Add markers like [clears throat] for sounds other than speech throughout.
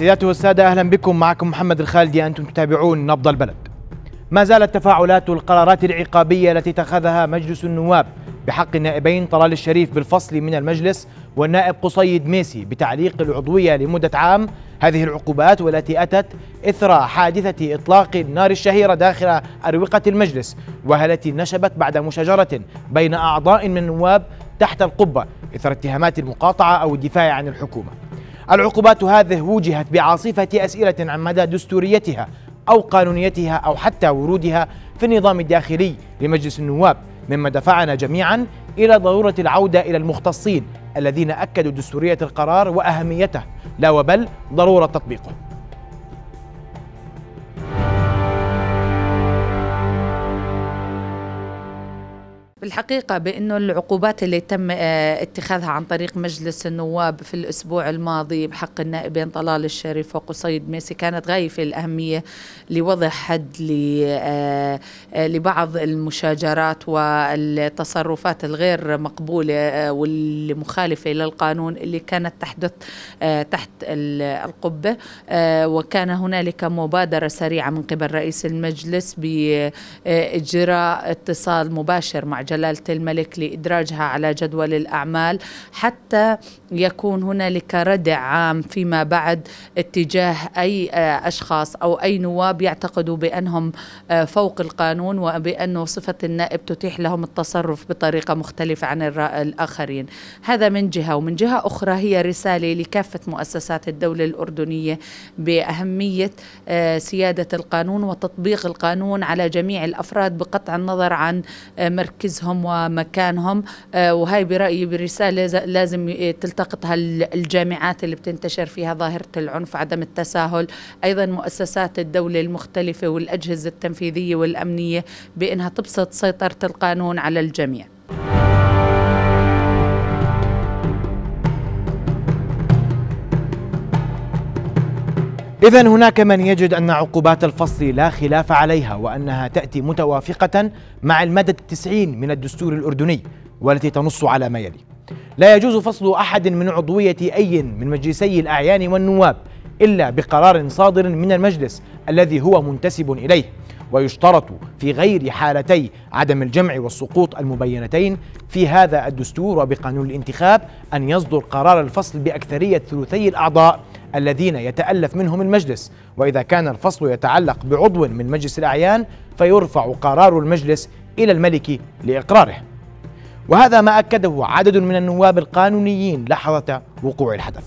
سيداتي والسادة أهلا بكم معكم محمد الخالدي أنتم تتابعون نبض البلد ما زالت تفاعلات القرارات العقابية التي اتخذها مجلس النواب بحق النائبين طلال الشريف بالفصل من المجلس والنائب قصيد ميسي بتعليق العضوية لمدة عام هذه العقوبات والتي أتت إثر حادثة إطلاق النار الشهيرة داخل أروقة المجلس والتي نشبت بعد مشاجرة بين أعضاء من النواب تحت القبة إثر اتهامات المقاطعة أو الدفاع عن الحكومة العقوبات هذه وجهت بعاصفة أسئلة عن مدى دستوريتها أو قانونيتها أو حتى ورودها في النظام الداخلي لمجلس النواب مما دفعنا جميعا إلى ضرورة العودة إلى المختصين الذين أكدوا دستورية القرار وأهميته لا وبل ضرورة تطبيقه بالحقيقة بأنه العقوبات اللي تم آه، اتخاذها عن طريق مجلس النواب في الأسبوع الماضي بحق النائبين طلال الشريف وقصيد ميسي كانت غاية في الأهمية لوضع حد آه، آه، لبعض المشاجرات والتصرفات الغير مقبولة والمخالفة للقانون اللي كانت تحدث تحت القبة وكان هنالك مبادرة سريعة من قبل رئيس المجلس بإجراء اتصال مباشر مع جلالة الملك لإدراجها على جدول الأعمال حتى يكون هنالك ردع عام فيما بعد اتجاه أي آه، أشخاص أو أي نواب يعتقدوا بأنهم آه، فوق القانون وبأن صفة النائب تتيح لهم التصرف بطريقة مختلفة عن الآخرين هذا من جهة ومن جهة أخرى هي رسالة لكافة مؤسسات الدولة الأردنية بأهمية آه، سيادة القانون وتطبيق القانون على جميع الأفراد بقطع النظر عن مركز نفسهم ومكانهم آه، وهي برأيي برسالة لازم تلتقطها الجامعات اللي بتنتشر فيها ظاهرة العنف عدم التساهل أيضا مؤسسات الدولة المختلفة والأجهزة التنفيذية والأمنية بأنها تبسط سيطرة القانون على الجميع إذا هناك من يجد أن عقوبات الفصل لا خلاف عليها وأنها تأتي متوافقة مع المادة التسعين من الدستور الأردني والتي تنص على ما يلي لا يجوز فصل أحد من عضوية أي من مجلسي الأعيان والنواب إلا بقرار صادر من المجلس الذي هو منتسب إليه ويشترط في غير حالتي عدم الجمع والسقوط المبينتين في هذا الدستور وبقانون الانتخاب أن يصدر قرار الفصل بأكثرية ثلثي الأعضاء الذين يتألف منهم المجلس وإذا كان الفصل يتعلق بعضو من مجلس الأعيان فيرفع قرار المجلس إلى الملك لإقراره وهذا ما أكده عدد من النواب القانونيين لحظة وقوع الحدث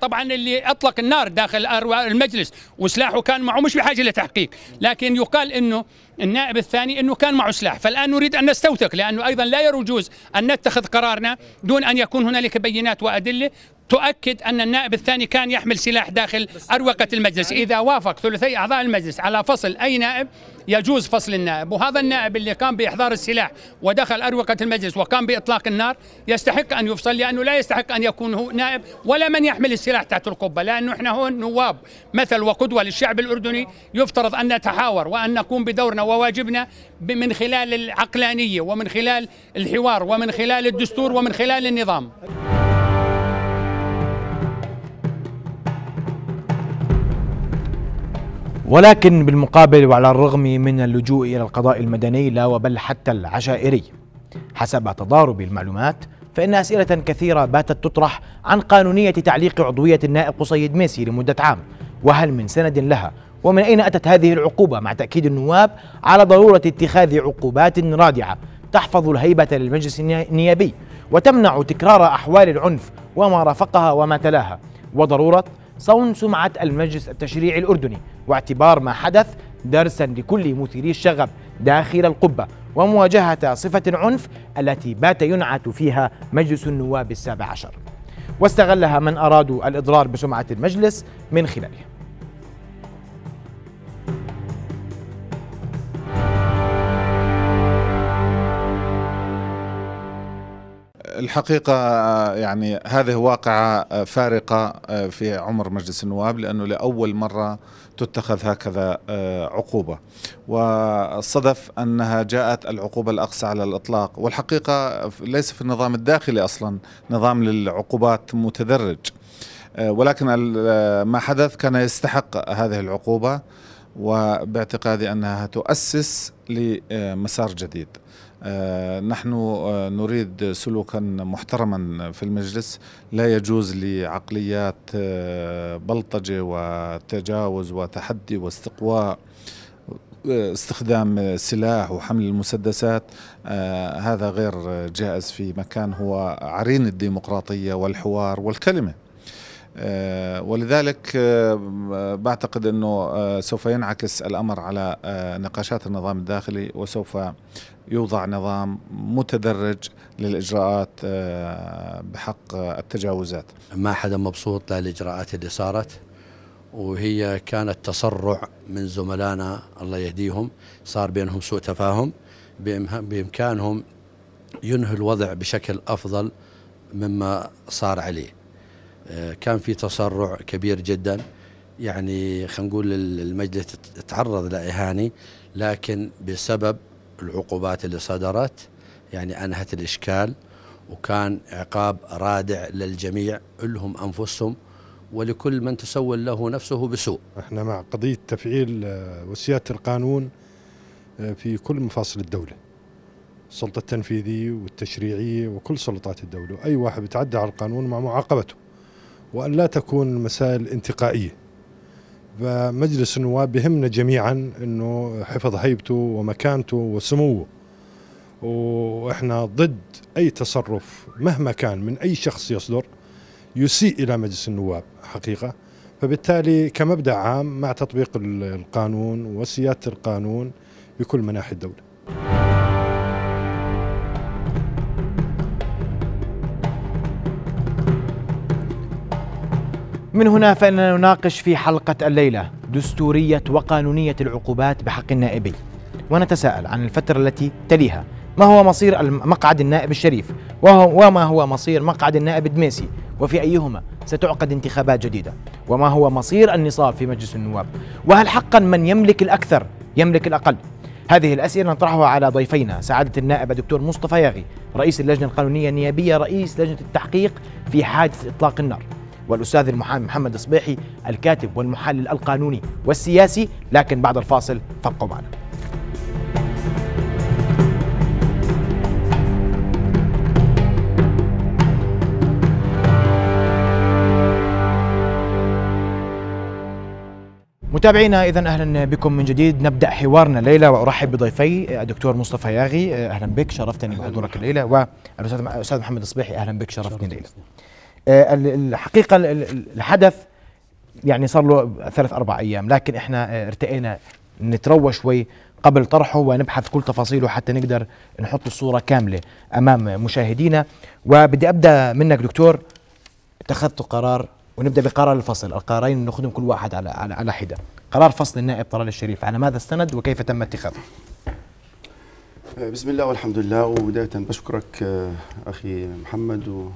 طبعا اللي اطلق النار داخل المجلس وسلاحه كان معه مش بحاجه لتحقيق لكن يقال انه النائب الثاني أنه كان معه سلاح فالآن نريد أن نستوثق لأنه أيضا لا يجوز أن نتخذ قرارنا دون أن يكون هنالك بينات وأدلة تؤكد أن النائب الثاني كان يحمل سلاح داخل أروقة المجلس يعني إذا وافق ثلثي أعضاء المجلس على فصل أي نائب يجوز فصل النائب وهذا النائب اللي قام بإحضار السلاح ودخل أروقة المجلس وقام بإطلاق النار يستحق أن يفصل لأنه لا يستحق أن يكون هو نائب ولا من يحمل السلاح تحت القبة لأنه إحنا هون نواب مثل وقدوة للشعب الأردني يفترض أن نتحاور وأن نقوم بدورنا وواجبنا من خلال العقلانية ومن خلال الحوار ومن خلال الدستور ومن خلال النظام ولكن بالمقابل وعلى الرغم من اللجوء إلى القضاء المدني لا وبل حتى العشائري حسب تضارب المعلومات فإن أسئلة كثيرة باتت تطرح عن قانونية تعليق عضوية النائب قصيد ميسي لمدة عام وهل من سند لها ومن أين أتت هذه العقوبة مع تأكيد النواب على ضرورة اتخاذ عقوبات رادعة تحفظ الهيبة للمجلس النيابي وتمنع تكرار أحوال العنف وما رافقها وما تلاها وضرورة صون سمعة المجلس التشريعي الأردني واعتبار ما حدث درسا لكل مثيري الشغب داخل القبة ومواجهة صفة العنف التي بات ينعت فيها مجلس النواب السابع عشر واستغلها من أرادوا الإضرار بسمعة المجلس من خلاله الحقيقة آه، يعني هذه واقعة آه، فارقة آه، في عمر مجلس النواب لأنه لأول مرة تتخذ هكذا عقوبة والصدف أنها جاءت العقوبة الأقصى على الإطلاق والحقيقة ليس في النظام الداخلي أصلا نظام للعقوبات متدرج ولكن ما حدث كان يستحق هذه العقوبة وباعتقادي أنها تؤسس لمسار جديد آه، نحن آه، نريد سلوكا محترما في المجلس لا يجوز لعقليات آه، بلطجة وتجاوز وتحدي واستقواء استخدام سلاح وحمل المسدسات هذا غير جائز في مكان هو عرين الديمقراطية والحوار والكلمة آه، ولذلك آه، بعتقد انه آه، سوف ينعكس الامر على نقاشات النظام الداخلي وسوف يوضع نظام متدرج للاجراءات بحق التجاوزات. ما حدا مبسوط للاجراءات اللي صارت وهي كانت تسرع من زملائنا الله يهديهم صار بينهم سوء تفاهم بامكانهم ينهوا الوضع بشكل افضل مما صار عليه. آه، كان في تسرع كبير جدا يعني خلينا نقول المجلس تعرض لإهانة لكن بسبب العقوبات اللي صدرت يعني أنهت الإشكال وكان عقاب رادع للجميع لهم أنفسهم ولكل من تسول له نفسه بسوء احنا مع قضية تفعيل آه، وسيادة القانون آه، في كل مفاصل الدولة السلطة التنفيذية والتشريعية وكل سلطات الدولة أي واحد يتعدى على القانون مع معاقبته وأن لا تكون مسائل انتقائية فمجلس النواب بهمنا جميعا أنه حفظ هيبته ومكانته وسموه وإحنا ضد أي تصرف مهما كان من أي شخص يصدر يسيء إلى مجلس النواب حقيقة فبالتالي كمبدأ عام مع تطبيق القانون وسيادة القانون بكل مناحي الدولة من هنا فإننا نناقش في حلقة الليلة دستورية وقانونية العقوبات بحق النائبي ونتساءل عن الفترة التي تليها ما هو مصير مقعد النائب الشريف وما هو مصير مقعد النائب الدميسي وفي أيهما ستعقد انتخابات جديدة وما هو مصير النصاب في مجلس النواب وهل حقا من يملك الأكثر يملك الأقل هذه الأسئلة نطرحها على ضيفينا سعادة النائب الدكتور مصطفى ياغي رئيس اللجنة القانونية النيابية رئيس لجنة التحقيق في حادث إطلاق النار والأستاذ المحامي محمد صبيحي الكاتب والمحلل القانوني والسياسي لكن بعد الفاصل فابقوا معنا متابعينا اذا اهلا بكم من جديد نبدا حوارنا الليله وارحب بضيفي الدكتور مصطفى ياغي اهلا بك شرفتني بحضورك الليله والاستاذ محمد الصبيحي اهلا بك شرفتني الليله آه، الحقيقه الحدث يعني صار له ثلاث اربع ايام لكن احنا آه، ارتئينا نتروى شوي قبل طرحه ونبحث كل تفاصيله حتى نقدر نحط الصوره كامله امام مشاهدينا وبدي ابدا منك دكتور اتخذت قرار ونبدا بقرار الفصل القرارين نخدم كل واحد على على, على حده قرار فصل النائب طلال الشريف على ماذا استند وكيف تم اتخاذه آه، بسم الله والحمد لله وبدايه بشكرك اخي محمد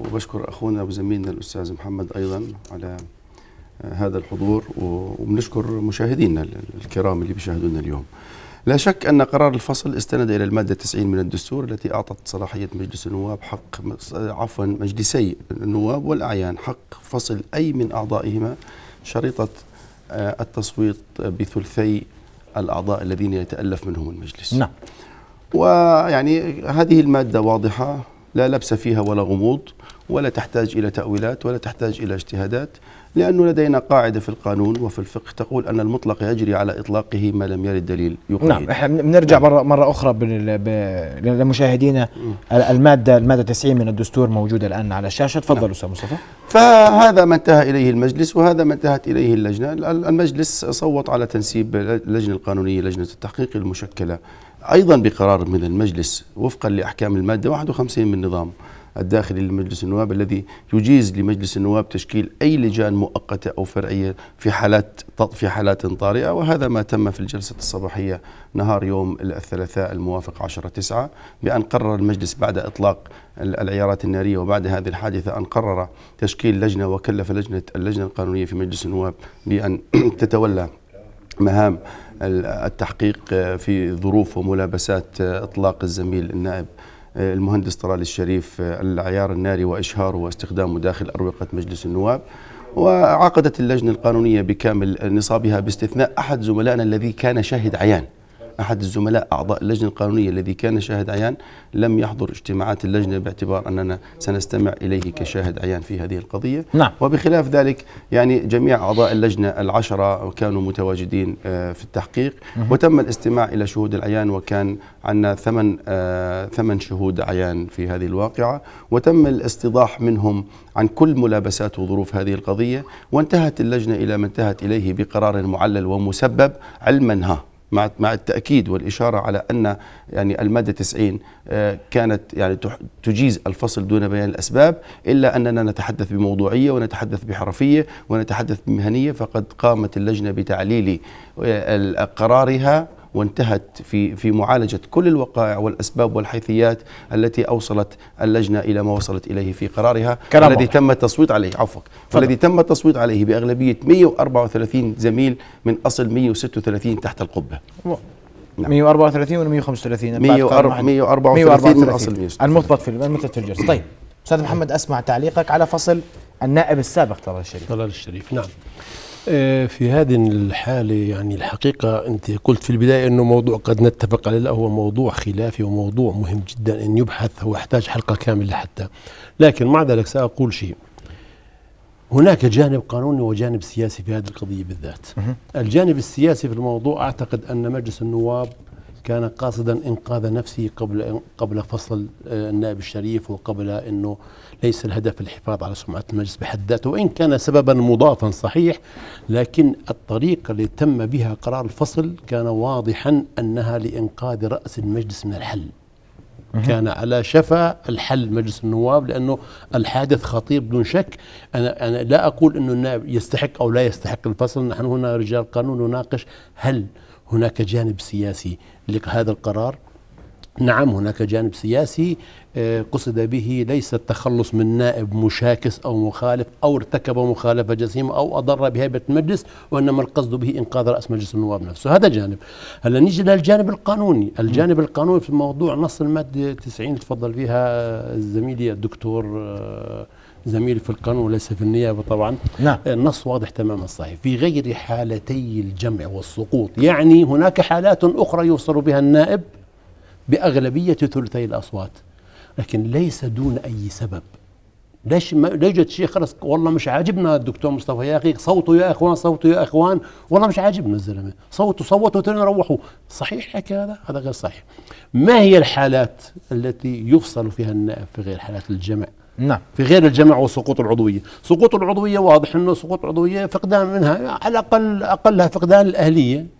وبشكر اخونا وزميلنا الاستاذ محمد ايضا على آه، هذا الحضور وبنشكر مشاهدينا الكرام اللي بيشاهدونا اليوم. لا شك أن قرار الفصل استند إلى المادة 90 من الدستور التي أعطت صلاحية مجلس النواب حق عفوا مجلسي النواب والأعيان حق فصل أي من أعضائهما شريطة آه، التصويت بثلثي الأعضاء الذين يتألف منهم المجلس نعم ويعني هذه المادة واضحة لا لبس فيها ولا غموض ولا تحتاج إلى تأويلات ولا تحتاج إلى اجتهادات لأنه لدينا قاعدة في القانون وفي الفقه تقول أن المطلق يجري على إطلاقه ما لم يرد دليل يقيد نعم احنا بنرجع نعم. مرة أخرى لمشاهدينا المادة المادة 90 من الدستور موجودة الآن على الشاشة تفضل نعم. أستاذ مصطفى فهذا ما انتهى إليه المجلس وهذا ما انتهت إليه اللجنة المجلس صوت على تنسيب اللجنة القانونية لجنة التحقيق المشكلة أيضا بقرار من المجلس وفقا لأحكام المادة 51 من النظام الداخلي لمجلس النواب الذي يجيز لمجلس النواب تشكيل أي لجان مؤقتة أو فرعية في حالات في حالات طارئة وهذا ما تم في الجلسة الصباحية نهار يوم الثلاثاء الموافق 10 9 بأن قرر المجلس بعد إطلاق العيارات النارية وبعد هذه الحادثة أن قرر تشكيل لجنة وكلف لجنة اللجنة القانونية في مجلس النواب بأن [clears throat] تتولى مهام التحقيق في ظروف وملابسات إطلاق الزميل النائب المهندس طلال الشريف العيار الناري وإشهاره واستخدامه داخل أروقة مجلس النواب وعقدت اللجنة القانونية بكامل نصابها باستثناء أحد زملائنا الذي كان شاهد عيان أحد الزملاء أعضاء اللجنة القانونية الذي كان شاهد عيان لم يحضر اجتماعات اللجنة باعتبار أننا سنستمع إليه كشاهد عيان في هذه القضية نعم. وبخلاف ذلك يعني جميع أعضاء اللجنة العشرة كانوا متواجدين آه، في التحقيق وتم الاستماع إلى شهود العيان وكان عندنا ثمن آه، ثمن شهود عيان في هذه الواقعة وتم الاستيضاح منهم عن كل ملابسات وظروف هذه القضية وانتهت اللجنة إلى ما انتهت إليه بقرار معلل ومسبب علما ها مع مع التاكيد والاشاره على ان يعني الماده 90 آه، كانت يعني تجيز الفصل دون بيان الاسباب الا اننا نتحدث بموضوعيه ونتحدث بحرفيه ونتحدث بمهنيه فقد قامت اللجنه بتعليل آه، قرارها وانتهت في في معالجه كل الوقائع والاسباب والحيثيات التي اوصلت اللجنه الى ما وصلت اليه في قرارها كرمه. الذي تم التصويت عليه عفوا الذي تم التصويت عليه باغلبيه 134 زميل من اصل 136 تحت القبه نعم. 134 ولا 135 134 من اصل 136 المثبت في المثبت في الجلسه طيب استاذ محمد اسمع تعليقك على فصل النائب السابق طلال الشريف طلال الشريف نعم آه، في هذه الحالة يعني الحقيقة أنت قلت في البداية أنه موضوع قد نتفق عليه هو موضوع خلافي وموضوع مهم جدا أن يبحث هو يحتاج حلقة كاملة حتى لكن مع ذلك سأقول شيء هناك جانب قانوني وجانب سياسي في هذه القضية بالذات الجانب السياسي في الموضوع أعتقد أن مجلس النواب كان قاصدا انقاذ نفسه قبل قبل فصل آه، النائب الشريف وقبل انه ليس الهدف الحفاظ على سمعه المجلس بحد ذاته وان كان سببا مضافا صحيح لكن الطريقه اللي تم بها قرار الفصل كان واضحا انها لانقاذ راس المجلس من الحل كان على شفا الحل مجلس النواب لانه الحادث خطير بدون شك انا انا لا اقول انه النائب يستحق او لا يستحق الفصل نحن هنا رجال قانون نناقش هل هناك جانب سياسي لهذا القرار نعم هناك جانب سياسي آه، قصد به ليس التخلص من نائب مشاكس او مخالف او ارتكب مخالفه جسيمه او اضر بهيبه المجلس وانما القصد به انقاذ راس مجلس النواب نفسه هذا جانب هلا نيجي للجانب القانوني الجانب القانوني في موضوع نص الماده 90 اللي تفضل فيها آه، زميلي الدكتور آه، زميلي في القانون وليس في النيابه طبعا نعم. آه، النص واضح تماما صحيح في غير حالتي الجمع والسقوط يعني هناك حالات اخرى يوصل بها النائب باغلبيه ثلثي الاصوات لكن ليس دون اي سبب ليش ما يوجد شيء خلص والله مش عاجبنا الدكتور مصطفى يا اخي صوته يا اخوان صوته يا اخوان والله مش عاجبنا الزلمه صوته صوتوا ترى روحوا صحيح الحكي هذا هذا غير صحيح ما هي الحالات التي يفصل فيها النائب في غير حالات الجمع نعم في غير الجمع وسقوط العضويه، سقوط العضويه واضح انه سقوط العضويه فقدان منها على الاقل اقلها فقدان الاهليه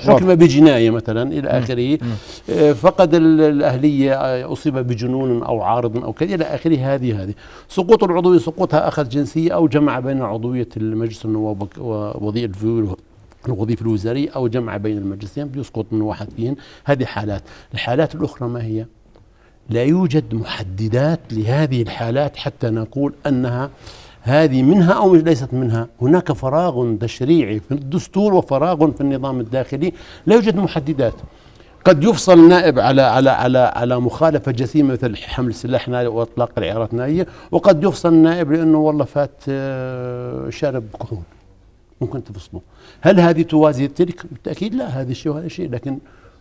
حكم بجناية مثلا إلى نعم. آخره نعم. آه، فقد الأهلية آه، أصيب بجنون أو عارض أو كذا إلى آخره هذه هذه سقوط العضوية سقوطها أخذ جنسية أو جمع بين عضوية المجلس النواب ووضيع الوظيفة الوزارية أو جمع بين المجلسين بيسقط من واحد فيهم هذه حالات الحالات الأخرى ما هي؟ لا يوجد محددات لهذه الحالات حتى نقول انها هذه منها او ليست منها، هناك فراغ تشريعي في الدستور وفراغ في النظام الداخلي، لا يوجد محددات. قد يفصل نائب على على على على مخالفه جسيمه مثل حمل سلاح ناري واطلاق العيارات الناريه، وقد يفصل نائب لانه والله فات آه، شارب كحول. ممكن تفصله. هل هذه توازي تلك؟ بالتاكيد لا، هذا شيء وهذا شيء، لكن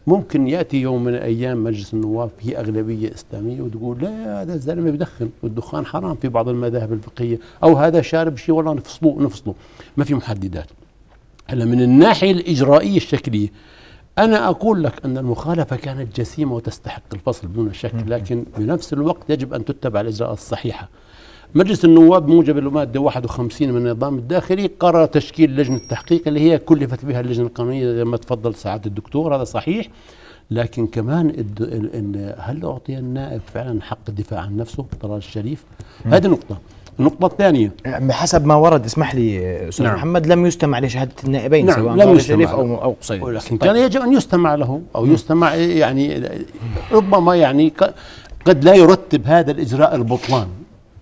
ممكن ياتي يوم من الايام مجلس النواب في اغلبيه اسلاميه وتقول لا هذا الزلمه بدخن والدخان حرام في بعض المذاهب الفقهيه او هذا شارب شيء والله نفصله نفصله ما في محددات هلا من الناحيه الاجرائيه الشكليه انا اقول لك ان المخالفه كانت جسيمه وتستحق الفصل دون شك لكن بنفس الوقت يجب ان تتبع الاجراءات الصحيحه مجلس النواب موجب المادة 51 من النظام الداخلي قرر تشكيل لجنة تحقيق اللي هي كلفت بها اللجنة القانونية زي ما تفضل سعادة الدكتور هذا صحيح لكن كمان الد... ال... هل أعطي النائب فعلا حق الدفاع عن نفسه طلال الشريف؟ هذه نقطة النقطة الثانية يعني بحسب ما ورد اسمح لي أستاذ نعم. محمد لم يستمع لشهادة النائبين نعم سواء لم يستمع أو أو قصير ولكن طيب. كان يجب أن يستمع له أو يستمع يعني ربما يعني قد لا يرتب هذا الإجراء البطلان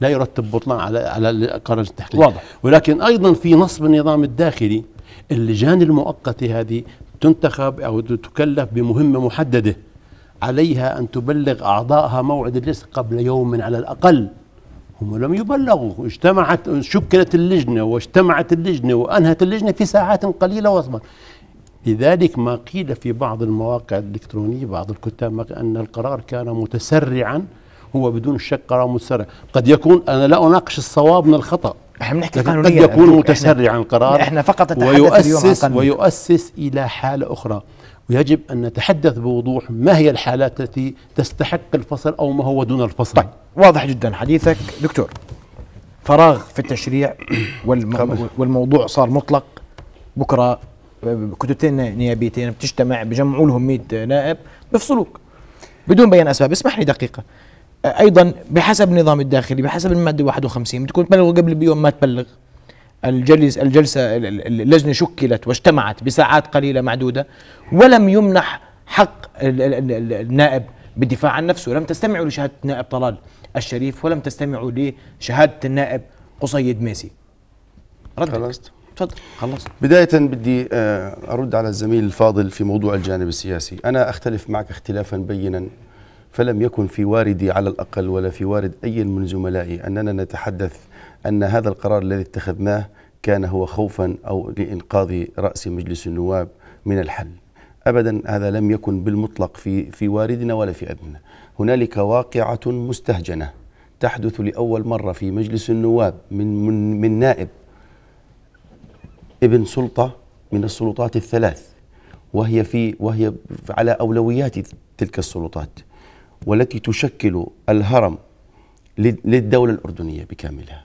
لا يرتب بطلان على على قرار التحقيق واضح. ولكن ايضا في نصب النظام الداخلي اللجان المؤقته هذه تنتخب او تكلف بمهمه محدده عليها ان تبلغ اعضائها موعد الجلسه قبل يوم على الاقل هم لم يبلغوا اجتمعت شكلت اللجنه واجتمعت اللجنه وانهت اللجنه في ساعات قليله واصبر لذلك ما قيل في بعض المواقع الالكترونيه بعض الكتاب ان القرار كان متسرعا هو بدون شك قرار متسرع قد يكون أنا لا أناقش الصواب من الخطأ احنا بنحكي قانونيا قد يكون متسرعا القرار احنا فقط ويؤسس اليوم عن ويؤسس الى حاله اخرى ويجب ان نتحدث بوضوح ما هي الحالات التي تستحق الفصل او ما هو دون الفصل طيب واضح جدا حديثك دكتور فراغ في التشريع والموضوع صار مطلق بكره كتلتين نيابيتين بتجتمع بجمعوا لهم 100 نائب بفصلوك بدون بيان اسباب اسمح لي دقيقه ايضا بحسب النظام الداخلي بحسب الماده 51 بتكون تبلغ قبل بيوم ما تبلغ الجلس الجلسه اللجنه شكلت واجتمعت بساعات قليله معدوده ولم يمنح حق النائب بالدفاع عن نفسه لم تستمعوا لشهاده النائب طلال الشريف ولم تستمعوا لشهاده النائب قصي دميسي ردك خلصت تفضل خلصت بدايه بدي آه، ارد على الزميل الفاضل في موضوع الجانب السياسي انا اختلف معك اختلافا بينا فلم يكن في واردي على الأقل ولا في وارد أي من زملائي أننا نتحدث أن هذا القرار الذي اتخذناه كان هو خوفا أو لإنقاذ رأس مجلس النواب من الحل ابدا هذا لم يكن بالمطلق في في واردنا ولا في اذننا. هنالك واقعه مستهجنه تحدث لاول مره في مجلس النواب من من, من نائب ابن سلطه من السلطات الثلاث وهي في وهي على اولويات تلك السلطات. والتي تشكل الهرم للدولة الأردنية بكاملها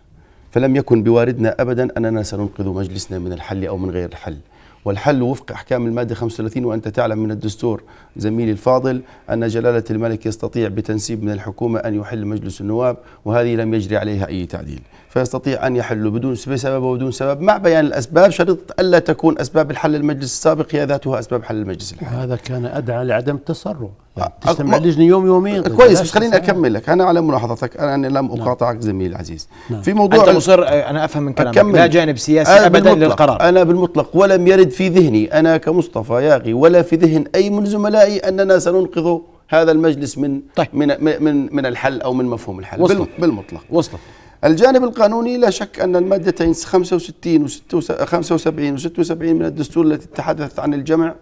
فلم يكن بواردنا أبدا أننا سننقذ مجلسنا من الحل أو من غير الحل والحل وفق أحكام المادة 35 وأنت تعلم من الدستور زميلي الفاضل أن جلالة الملك يستطيع بتنسيب من الحكومة أن يحل مجلس النواب وهذه لم يجري عليها أي تعديل فيستطيع أن يحله بدون بسبب وبدون سبب مع بيان الأسباب شريطة ألا تكون أسباب الحل المجلس السابق هي ذاتها أسباب حل المجلس الحالي هذا كان أدعى لعدم التسرع يعني أه، تستمع اللجنة يوم يومين أه، كويس بس خليني أكمل لك أنا على ملاحظتك أنا لم نعم. أقاطعك نعم. زميلي العزيز نعم. في موضوع أنت مصر أه، أنا أفهم من كلامك لا جانب سياسي أنا أبدا بالمطلق. للقرار أنا بالمطلق ولم يرد في ذهني أنا كمصطفى ياغي ولا في ذهن أي من زملائي أننا سننقذ هذا المجلس من طيب. من من من الحل أو من مفهوم الحل وصلت. بالمطلق وصلت الجانب القانوني لا شك أن المادتين 65 و 75 و 76 من الدستور التي تحدثت عن الجمع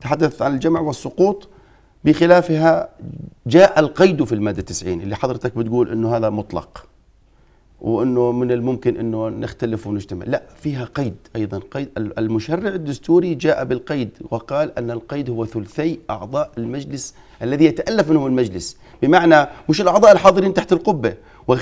تحدثت عن الجمع والسقوط بخلافها جاء القيد في المادة 90 اللي حضرتك بتقول أنه هذا مطلق وأنه من الممكن أنه نختلف ونجتمع لا فيها قيد أيضا قيد المشرع الدستوري جاء بالقيد وقال أن القيد هو ثلثي أعضاء المجلس الذي يتألف منهم المجلس بمعنى مش الأعضاء الحاضرين تحت القبة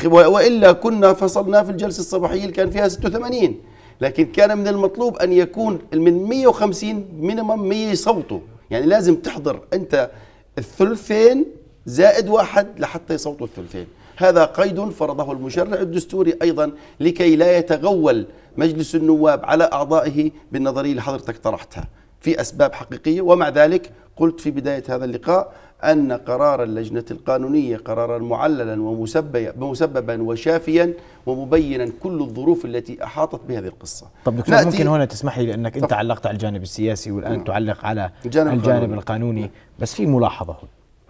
وإلا كنا فصلنا في الجلسة الصباحية اللي كان فيها 86 لكن كان من المطلوب أن يكون من 150 مينيمم 100 يصوتوا يعني لازم تحضر أنت الثلثين زائد واحد لحتى يصوتوا الثلثين هذا قيد فرضه المشرع الدستوري أيضا لكي لا يتغول مجلس النواب على أعضائه بالنظرية اللي حضرتك طرحتها في أسباب حقيقية ومع ذلك قلت في بداية هذا اللقاء أن قرار اللجنة القانونية قرارا معللا ومسببا وشافيا ومبينا كل الظروف التي أحاطت بهذه القصة طب دكتور نأتي ممكن هنا تسمح لي لأنك طب. أنت علقت على الجانب السياسي والآن نعم. تعلق على الجانب, الجانب القانوني نعم. بس في ملاحظة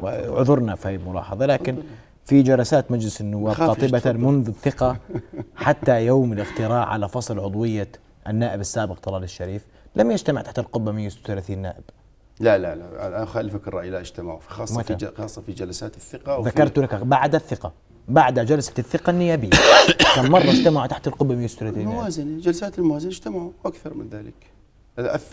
وعذرنا في ملاحظة لكن في جلسات مجلس النواب قاطبة منذ الثقة [laughs] حتى يوم الاختراع على فصل عضوية النائب السابق طلال الشريف لم يجتمع تحت القبة 136 نائب لا لا لا انا اخالفك الراي لا اجتمعوا خاصه متى؟ في خاصه في جلسات الثقه ذكرت لك بعد الثقه بعد جلسة الثقة النيابية [coughs] كم مرة اجتمعوا تحت القبة بيستر الموازنة جلسات الموازنة اجتمعوا أكثر من ذلك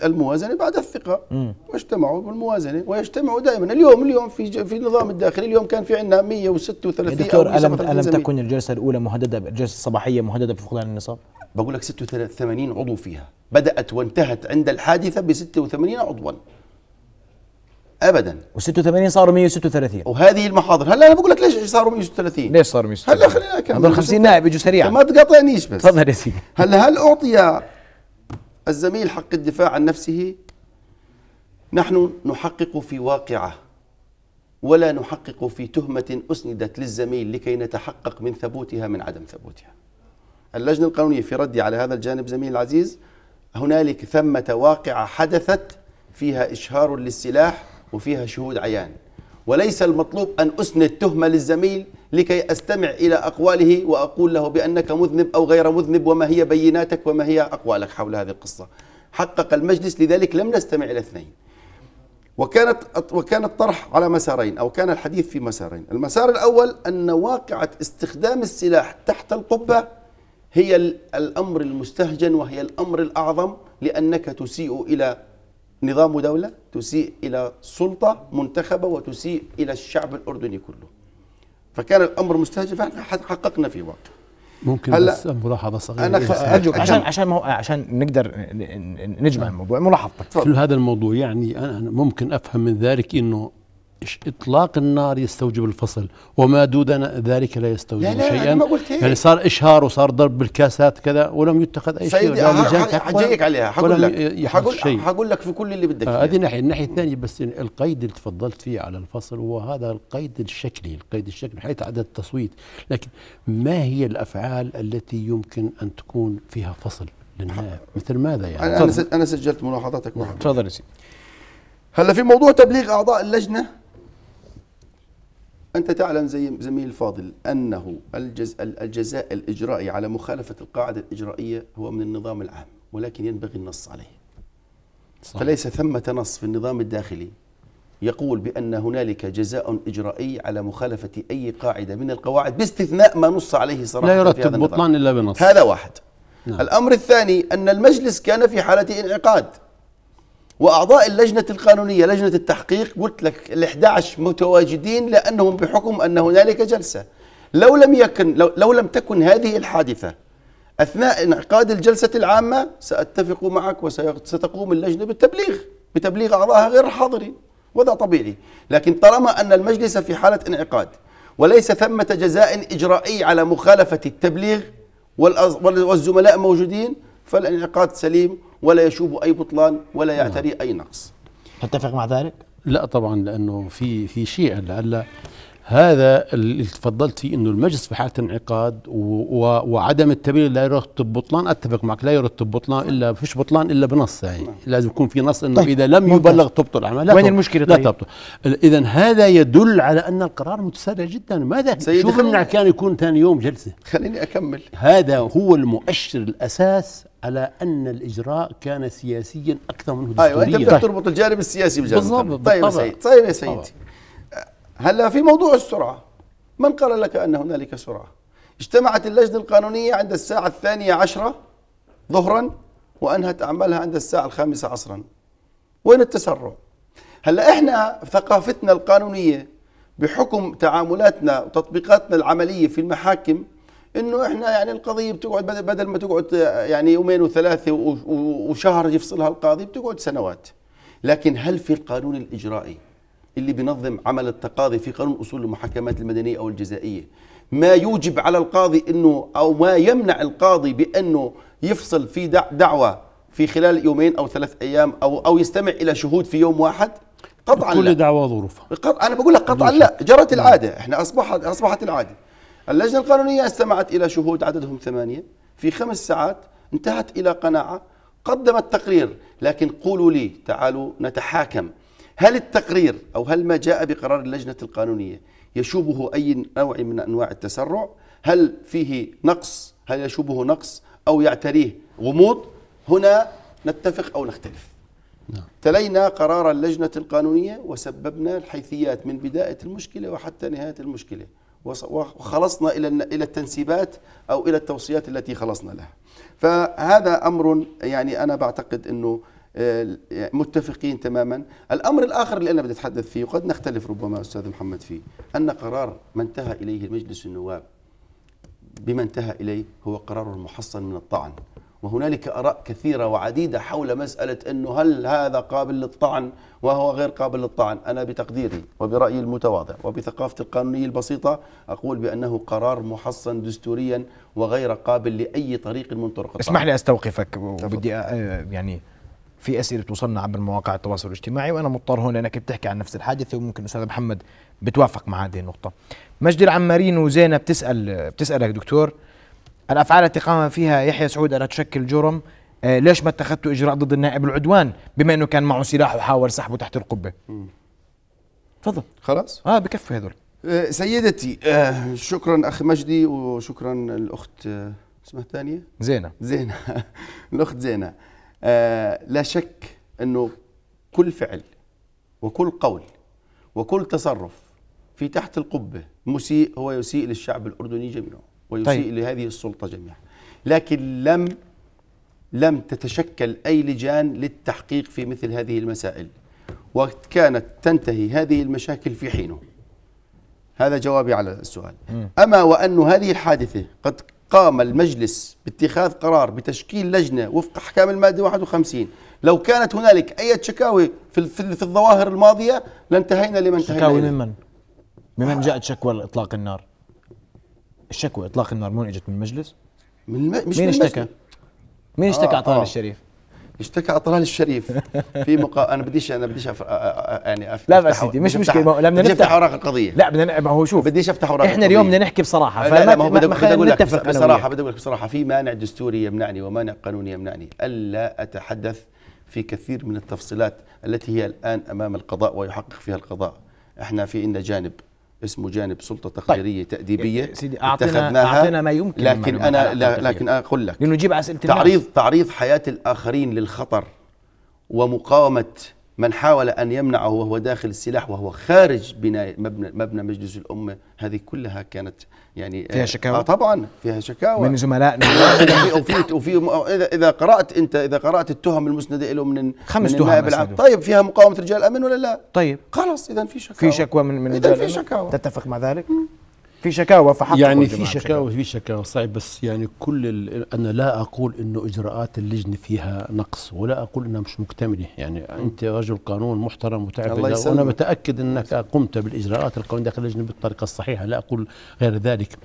الموازنة بعد الثقة واجتمعوا بالموازنة ويجتمعوا دائما اليوم اليوم في في النظام الداخلي اليوم كان في عندنا 136 دكتور ألم, ألم تكن الجلسة الأولى مهددة الجلسة الصباحية مهددة بفقدان النصاب؟ بقول لك 86 عضو فيها بدأت وانتهت عند الحادثة ب 86 عضوا ابدا و86 صاروا 136 وهذه المحاضر هلا انا بقول لك ليش صاروا 136 ليش صاروا 136 هلا خلينا اكمل هذول 50 نائب يجوا سريعا ما تقاطعنيش بس تفضل يا سيدي هلا هل اعطي الزميل حق الدفاع عن نفسه نحن نحقق في واقعه ولا نحقق في تهمه اسندت للزميل لكي نتحقق من ثبوتها من عدم ثبوتها اللجنه القانونيه في ردي على هذا الجانب زميل العزيز هنالك ثمه واقعه حدثت فيها اشهار للسلاح وفيها شهود عيان وليس المطلوب أن أسند تهمة للزميل لكي أستمع إلى أقواله وأقول له بأنك مذنب أو غير مذنب وما هي بيناتك وما هي أقوالك حول هذه القصة حقق المجلس لذلك لم نستمع إلى اثنين وكانت وكان الطرح على مسارين او كان الحديث في مسارين، المسار الاول ان واقعه استخدام السلاح تحت القبه هي الامر المستهجن وهي الامر الاعظم لانك تسيء الى نظام دولة تسيء إلى سلطة منتخبة وتسيء إلى الشعب الأردني كله فكان الأمر مستهجفا حققنا في وقت ممكن هلا بس ملاحظه صغيره انا إيه، ارجوك عشان عشان مو... عشان نقدر نجمع نعم. الموضوع ملاحظتك في هذا الموضوع يعني انا ممكن افهم من ذلك انه اطلاق النار يستوجب الفصل وما دون ذلك لا يستوجب لا لا شيئا أنا ما قلت هيك. يعني صار اشهار وصار ضرب بالكاسات كذا ولم يتخذ اي شيء سيدي حجيك يعني عليها حقول لك حقول, شيء. حقول لك في كل اللي بدك آه، هذه آه ناحيه الناحيه الثانيه بس القيد اللي تفضلت فيه على الفصل هو هذا القيد الشكلي القيد الشكلي حيث عدد التصويت لكن ما هي الافعال التي يمكن ان تكون فيها فصل للنهاية مثل ماذا يعني انا انا, أنا سجلت ملاحظاتك تفضل يا سيدي هلا في موضوع تبليغ اعضاء اللجنه أنت تعلم زي زميل الفاضل أنه الجزء الجزاء الإجرائي على مخالفة القاعدة الإجرائية هو من النظام العام ولكن ينبغي النص عليه صح. فليس ثمة نص في النظام الداخلي يقول بأن هنالك جزاء إجرائي على مخالفة أي قاعدة من القواعد باستثناء ما نص عليه صراحة لا يرتب بطلان إلا بنص هذا واحد نعم. الأمر الثاني أن المجلس كان في حالة انعقاد واعضاء اللجنه القانونيه لجنه التحقيق قلت لك ال11 متواجدين لانهم بحكم ان هنالك جلسه لو لم يكن لو, لو لم تكن هذه الحادثه اثناء انعقاد الجلسه العامه ساتفق معك وستقوم اللجنه بالتبليغ بتبليغ اعضائها غير الحاضرين وهذا طبيعي لكن طالما ان المجلس في حاله انعقاد وليس ثمه جزاء اجرائي على مخالفه التبليغ والزملاء موجودين فالانعقاد سليم ولا يشوب أي بطلان ولا يعتري نعم. أي نقص تتفق مع ذلك؟ لا طبعا لأنه في في شيء لعل هذا اللي تفضلت فيه انه المجلس في حاله انعقاد وعدم التبرير لا يرتب بطلان اتفق معك لا يرتب بطلان الا فيش بطلان الا بنص يعني نعم. لازم يكون في نص انه طيب اذا لم يبلغ تبطل الاعمال وين المشكله طيب؟ لا تبطل اذا هذا يدل على ان القرار متسرع جدا ماذا شو بمنع كان يكون ثاني يوم جلسه خليني اكمل هذا هو المؤشر الاساس على ان الاجراء كان سياسيا اكثر منه دستوريا ايوه انت بتربط الجانب السياسي بالجانب بالضبط طيب يا سيدي طيب يا سيدي هلا في موضوع السرعه من قال لك ان هنالك سرعه اجتمعت اللجنه القانونيه عند الساعه الثانيه عشره ظهرا وانهت اعمالها عند الساعه الخامسه عصرا وين التسرع هلا احنا ثقافتنا القانونيه بحكم تعاملاتنا وتطبيقاتنا العمليه في المحاكم انه احنا يعني القضيه بتقعد بدل ما تقعد يعني يومين وثلاثه وشهر يفصلها القاضي بتقعد سنوات لكن هل في القانون الاجرائي اللي بينظم عمل التقاضي في قانون أصول المحاكمات المدنية أو الجزائية ما يوجب على القاضي أنه أو ما يمنع القاضي بأنه يفصل في دعوة في خلال يومين أو ثلاث أيام أو, أو يستمع إلى شهود في يوم واحد قطعا كل لا. دعوة ظروفها أنا بقول لك قطعا لا جرت العادة إحنا أصبحت أصبحت العادة اللجنة القانونية استمعت إلى شهود عددهم ثمانية في خمس ساعات انتهت إلى قناعة قدمت تقرير لكن قولوا لي تعالوا نتحاكم هل التقرير أو هل ما جاء بقرار اللجنة القانونية يشوبه أي نوع من أنواع التسرع هل فيه نقص هل يشوبه نقص أو يعتريه غموض هنا نتفق أو نختلف نعم. تلينا قرار اللجنة القانونية وسببنا الحيثيات من بداية المشكلة وحتى نهاية المشكلة وخلصنا إلى إلى التنسيبات أو إلى التوصيات التي خلصنا لها فهذا أمر يعني أنا بعتقد أنه آه، متفقين تماما الأمر الآخر اللي أنا بدي أتحدث فيه وقد نختلف ربما أستاذ محمد فيه أن قرار ما انتهى إليه مجلس النواب بما انتهى إليه هو قرار محصن من الطعن وهنالك آراء كثيرة وعديدة حول مسألة أنه هل هذا قابل للطعن وهو غير قابل للطعن أنا بتقديري وبرأيي المتواضع وبثقافتي القانونية البسيطة أقول بأنه قرار محصن دستوريا وغير قابل لأي طريق من طرق الطعن اسمح لي أستوقفك وبدي يعني في اسئله بتوصلنا عبر مواقع التواصل الاجتماعي وانا مضطر هون لانك بتحكي عن نفس الحادثه وممكن استاذ محمد بتوافق مع هذه النقطه مجدي العمارين وزينه بتسال بتسالك دكتور الافعال التي قام فيها يحيى سعود الا تشكل جرم آه، ليش ما اتخذتوا اجراء ضد النائب العدوان بما انه كان معه سلاح وحاول سحبه تحت القبه تفضل خلاص اه بكفي هذول آه، سيدتي آه، شكرا اخ مجدي وشكرا الاخت اسمها الثانيه زينه زينه [laughs] الاخت زينه آه، لا شك أنه كل فعل وكل قول وكل تصرف في تحت القبة مسيء هو يسيء للشعب الأردني جميعه ويسيء طيب. لهذه السلطة جميعا لكن لم لم تتشكل أي لجان للتحقيق في مثل هذه المسائل وكانت تنتهي هذه المشاكل في حينه هذا جوابي على السؤال م. أما وأن هذه الحادثة قد قام المجلس باتخاذ قرار بتشكيل لجنة وفق أحكام المادة 51 لو كانت هنالك أي شكاوي في, في, الظواهر الماضية لانتهينا لمن انتهينا شكاوي ممن؟ ممن جاءت شكوى إطلاق النار؟ الشكوى إطلاق النار من اجت من المجلس؟ من الم... مش مين اشتكى؟ مين اشتكى آه عطان آه. الشريف؟ اشتكى اطلال الشريف في مقا... انا بديش انا بديش أف... يعني أف... لا بس سيدي مش مشكله لما نفتح, نفتح اوراق القضيه لا بدنا ما هو شوف بديش افتح اوراق احنا اليوم بدنا نحكي بصراحه فما لا, لا ما هو بدي اقول لك بصراحه بدي اقول لك بصراحه في مانع دستوري يمنعني ومانع قانوني يمنعني الا اتحدث في كثير من التفصيلات التي هي الان امام القضاء ويحقق فيها القضاء احنا في عندنا جانب اسمه جانب سلطه طيب. تقديريه طيب. تاديبيه سيدي اعطينا اعطينا ما يمكن لكن انا لا لكن اقول لك لنجيب اسئله تعريض الناس. تعريض حياه الاخرين للخطر ومقاومه من حاول ان يمنعه وهو داخل السلاح وهو خارج بناء مبنى مبنى مجلس الامه هذه كلها كانت يعني فيها آه, شكاوى آه طبعا فيها شكاوى من زملائنا [laughs] وفي وفي اذا اذا قرات انت اذا قرات التهم المسنده له من خمس من تهم العام طيب فيها مقاومه رجال الامن ولا لا؟ طيب خلاص اذا في شكاوى في شكوى من من رجال في شكاوى تتفق مع ذلك؟ مم. في شكاوى فحق يعني في شكاوى في شكاوى صعب بس يعني كل انا لا اقول انه اجراءات اللجنه فيها نقص ولا اقول انها مش مكتمله يعني انت رجل قانون محترم وتعرف وانا متاكد انك قمت بالاجراءات القانونيه داخل اللجنه بالطريقه الصحيحه لا اقول غير ذلك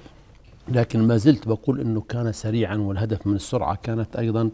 لكن ما زلت بقول انه كان سريعا والهدف من السرعه كانت ايضا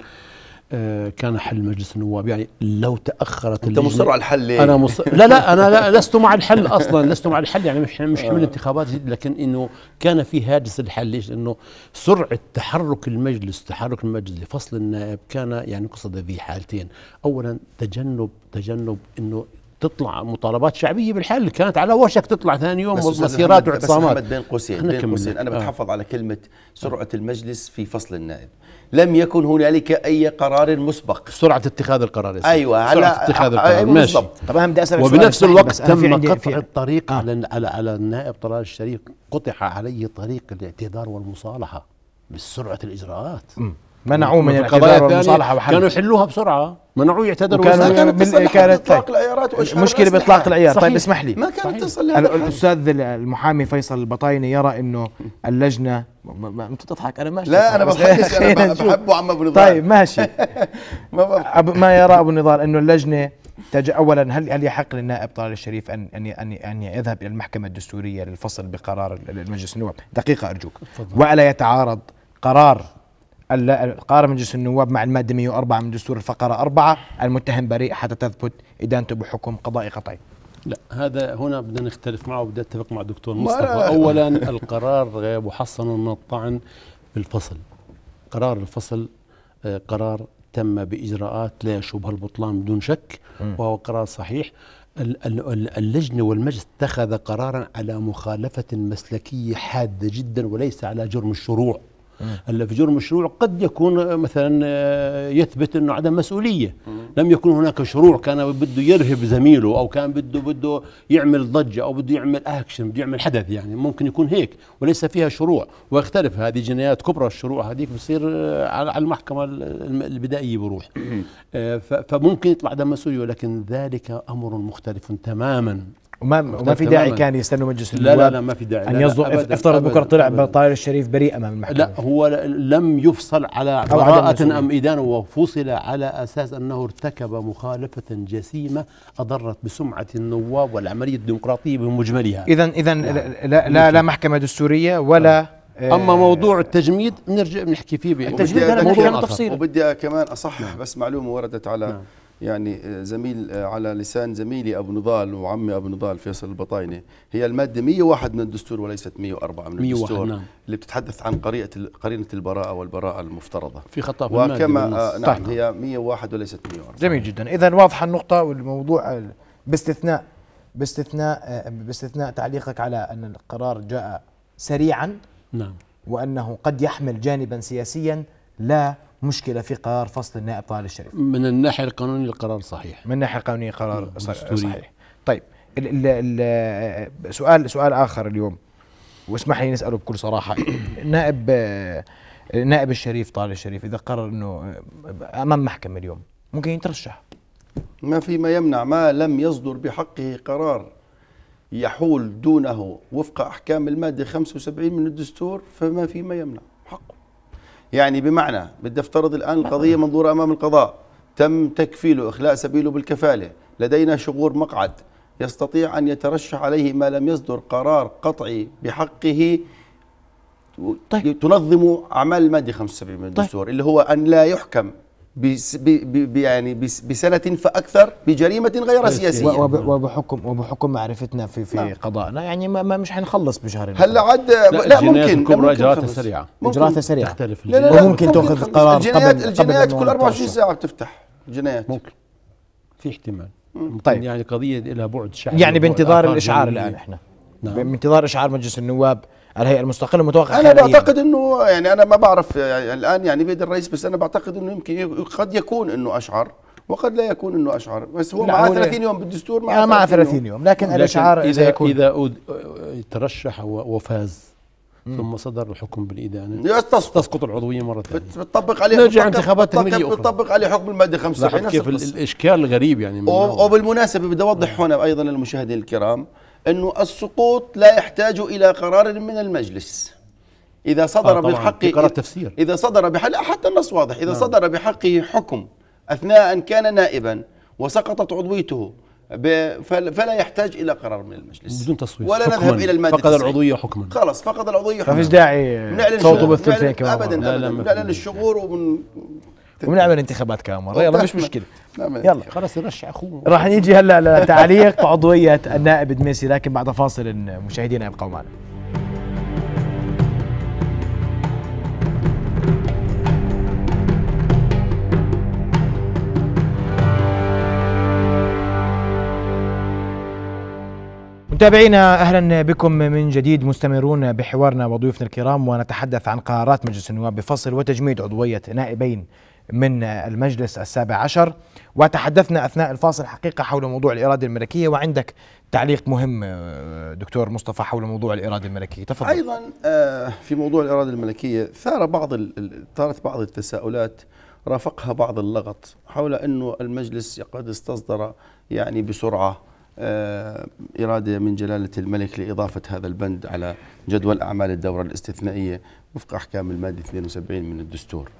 آه، كان حل مجلس النواب يعني لو تاخرت انت مصر على الحل ليه؟ انا مصر لا لا انا لا لست مع الحل اصلا لست مع الحل يعني مش مش حمل آه. انتخابات لكن انه كان في هاجس الحل ليش؟ لانه سرعه تحرك المجلس تحرك المجلس لفصل النائب كان يعني قصد في حالتين اولا تجنب تجنب انه تطلع مطالبات شعبيه بالحل كانت على وشك تطلع ثاني يوم مسيرات واعتصامات بس, بين قوسين بين قوسين انا آه. بتحفظ آه. على كلمه سرعه المجلس في فصل النائب لم يكن هنالك اي قرار مسبق سرعه اتخاذ القرار يسمى. ايوه سرعه على اتخاذ آه، القرار أيوة ماشي طبعا بدي اسالك وبنفس الوقت تم قطع الطريق آه. على على على النائب طلال الشريف قطع عليه طريق الاعتذار والمصالحه بسرعه الاجراءات م. منعوه من القضايا المصالحة وحل كانوا يحلوها بسرعه منعوه يعتذروا كانوا كانت, كانت طيب مشكلة باطلاق العيار طيب اسمح لي ما كانت تصل الاستاذ المحامي فيصل البطايني يرى انه اللجنه انت تضحك انا ماشي لا انا بخلص [laughs] انا بحبه عم ابو نضال طيب ماشي [laughs] ما يرى ابو نضال انه اللجنه تج... اولا هل هل يحق للنائب طلال الشريف ان ان ان ان يذهب الى المحكمه الدستوريه للفصل بقرار المجلس النواب؟ دقيقه ارجوك فضل. والا يتعارض قرار القرار مجلس النواب مع المادة 104 من دستور الفقرة 4 المتهم بريء حتى تثبت إدانته بحكم قضائي قطعي لا هذا هنا بدنا نختلف معه وبدي اتفق مع الدكتور مصطفى اولا القرار محصن من الطعن بالفصل قرار الفصل آه، قرار تم باجراءات لا يشوبها البطلان بدون شك وهو قرار صحيح اللجنه والمجلس اتخذ قرارا على مخالفه مسلكيه حاده جدا وليس على جرم الشروع هلا في جرم مشروع قد يكون آه، مثلا آه، يثبت انه عدم مسؤوليه لم يكن هناك شروع كان بده يرهب زميله او كان بده بده يعمل ضجه او بده يعمل اكشن بده يعمل حدث يعني ممكن يكون هيك وليس فيها شروع ويختلف هذه جنايات كبرى الشروع هذيك بصير آه، على المحكمه البدائيه بروح فممكن يطلع عدم مسؤوليه ولكن ذلك امر مختلف تماما وما وما في داعي كان يستنوا مجلس النواب لا لا, لا ما في داعي ان يصدر افترض بكره طلع طاهر الشريف بريء امام المحكمه لا هو لم يفصل على براءة ام ادانه وفصل على اساس انه ارتكب مخالفه جسيمه اضرت بسمعه النواب والعمليه الديمقراطيه بمجملها اذا اذا نعم. لا لا, لا, نعم. محكمه دستوريه ولا نعم. آه، اما موضوع التجميد بنرجع بنحكي فيه التجميد هذا موضوع تفصيل وبدي كمان اصحح بس معلومه وردت على نعم. يعني آه، زميل آه، على لسان زميلي ابو نضال وعمي ابو نضال فيصل البطاينه هي الماده 101 من الدستور وليست 104 من الدستور نعم. اللي بتتحدث عن قرينه قرينه البراءه والبراءه المفترضه في خطا في وكما آه نعم طيب. هي 101 وليست 104 جميل جدا اذا واضحه النقطه والموضوع آه، باستثناء باستثناء باستثناء تعليقك على ان القرار جاء سريعا نعم وانه قد يحمل جانبا سياسيا لا مشكله في قرار فصل النائب طارق الشريف من الناحيه القانونيه القرار صحيح من الناحيه القانونيه قرار صحيح, صحيح طيب ال ال سؤال سؤال اخر اليوم واسمح لي نساله بكل صراحه النائب [clears throat] نائب الشريف طارق الشريف اذا قرر انه امام محكمه اليوم ممكن يترشح ما في ما يمنع ما لم يصدر بحقه قرار يحول دونه وفق احكام الماده 75 من الدستور فما في ما يمنع يعني بمعنى بدي افترض الآن القضية نعم. منظورة أمام القضاء تم تكفيله إخلاء سبيله بالكفالة لدينا شغور مقعد يستطيع أن يترشح عليه ما لم يصدر قرار قطعي بحقه طيب. تنظم أعمال المادة 75 من طيب. الدستور طيب. اللي هو أن لا يحكم بس بي يعني بس بسنة فأكثر بجريمة غير إيه، سياسية وبحكم وبحكم معرفتنا في في نعم. قضائنا يعني ما, ما مش حنخلص بشهر هلا عد لا, لا ممكن الكبرى اجراءاتها سريعه اجراءاتها سريعه تختلف لا لا لا وممكن تاخذ قرار الجنايات الجنايات كل 24 ساعه بتفتح الجنايات ممكن في احتمال ممكن طيب يعني قضيه لها بعد شعبي يعني بانتظار الاشعار الان احنا نعم. بانتظار اشعار مجلس النواب الهيئه المستقله المتوقع انا بعتقد انه يعني انا ما بعرف يعني الان يعني بيد الرئيس بس انا بعتقد انه يمكن قد يكون انه اشعر وقد لا يكون انه اشعر بس هو مع 30 يوم بالدستور مع يعني 30 يوم لكن الاشعار اذا يكون اذا ترشح وفاز ثم صدر الحكم بالإدانة تسقط العضوية مرة ثانية بتطبق عليه نرجع انتخابات تكميلية أخرى بتطبق عليه حكم المادة 75 كيف الإشكال الغريب يعني وبالمناسبة بدي أوضح هنا أيضا للمشاهدين الكرام أنه السقوط لا يحتاج إلى قرار من المجلس إذا صدر آه بحقه قرار تفسير إذا صدر بحق لا حتى النص واضح إذا نعم. صدر بحقه حكم أثناء أن كان نائبا وسقطت عضويته فلا يحتاج الى قرار من المجلس بدون تصويت ولا نذهب الى الماده فقد العضويه حكما خلاص فقد العضويه حكما ما فيش داعي صوته بالثلثين كمان ابدا لا ابدا نعلن الشغور ومن وبنعمل انتخابات كمان مره يلا مش مشكله يلا خلص نرشح اخوه راح نيجي هلا لتعليق عضويه النائب دميسي لكن بعد فاصل مشاهدينا ابقوا معنا متابعينا اهلا بكم من جديد مستمرون بحوارنا وضيوفنا الكرام ونتحدث عن قرارات مجلس النواب بفصل وتجميد عضويه نائبين من المجلس السابع عشر وتحدثنا أثناء الفاصل حقيقة حول موضوع الإرادة الملكية وعندك تعليق مهم دكتور مصطفى حول موضوع الإرادة الملكية تفضل أيضا آه، في موضوع الإرادة الملكية ثار بعض ثارت بعض التساؤلات رافقها بعض اللغط حول أنه المجلس قد استصدر يعني بسرعة آه، إرادة من جلالة الملك لإضافة هذا البند على جدول أعمال الدورة الاستثنائية وفق أحكام المادة 72 من الدستور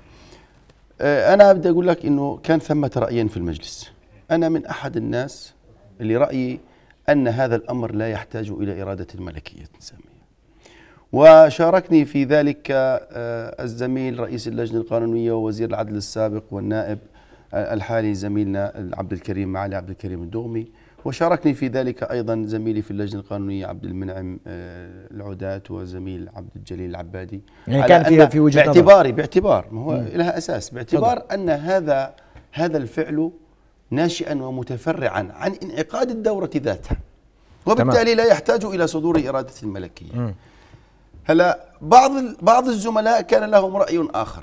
آه، انا بدي اقول لك انه كان ثمه رايين في المجلس انا من احد الناس اللي رايي ان هذا الامر لا يحتاج الى اراده الملكيه نسميها وشاركني في ذلك آه، الزميل رئيس اللجنه القانونيه ووزير العدل السابق والنائب آه، الحالي زميلنا عبد الكريم معالي عبد الكريم الدغمي وشاركني في ذلك أيضا زميلي في اللجنة القانونية عبد المنعم آه، العودات وزميل عبد الجليل العبادي يعني كان فيها في وجهة باعتباري باعتبار ما هو لها أساس باعتبار طبعا. أن هذا هذا الفعل ناشئا ومتفرعا عن انعقاد الدورة ذاتها وبالتالي تمام. لا يحتاج إلى صدور إرادة الملكية مم. هلا بعض بعض الزملاء كان لهم رأي آخر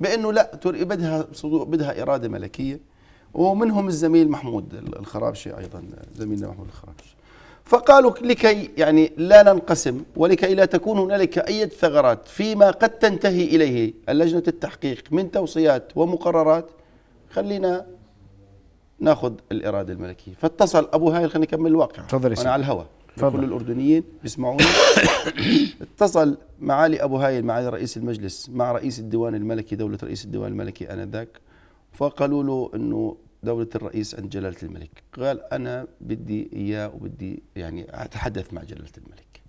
بأنه لا بدها بدها إرادة ملكية ومنهم الزميل محمود الخرابشي أيضا زميلنا محمود الخرابشي فقالوا لكي يعني لا ننقسم ولكي لا تكون هنالك أي ثغرات فيما قد تنتهي إليه اللجنة التحقيق من توصيات ومقررات خلينا ناخذ الإرادة الملكية فاتصل أبو هايل خلينا نكمل الواقع تفضل أنا على الهواء كل الأردنيين بيسمعوني [coughs] اتصل معالي أبو هايل معالي رئيس المجلس مع رئيس الديوان الملكي دولة رئيس الديوان الملكي آنذاك فقالوا له انه دولة الرئيس عند جلالة الملك قال أنا بدي إياه وبدي يعني أتحدث مع جلالة الملك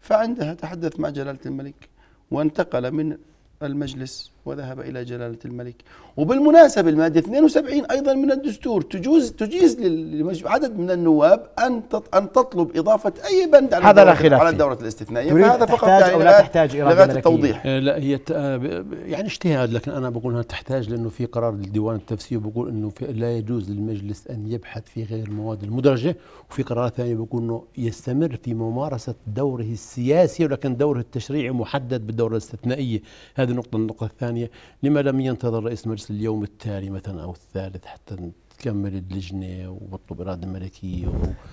فعندها تحدث مع جلالة الملك وانتقل من المجلس وذهب إلى جلالة الملك وبالمناسبة المادة 72 أيضا من الدستور تجوز تجيز لعدد من النواب أن أن تطلب إضافة أي بند على هذا خلاف على الدورة الاستثنائية فهذا فقط تحتاج يعني أو لا تحتاج إرادة لغاية التوضيح آه، لا هي آه، يعني اجتهاد لكن أنا بقول أنها تحتاج لأنه في قرار للديوان التفسير بقول أنه لا يجوز للمجلس أن يبحث في غير المواد المدرجة وفي قرار ثاني بقول أنه يستمر في ممارسة دوره السياسي ولكن دوره التشريعي محدد بالدورة الاستثنائية هذه النقطة النقطة الثانية الثانية لما لم ينتظر رئيس المجلس اليوم التالي مثلا أو الثالث حتى تكمل اللجنه وبطلب اراده ملكيه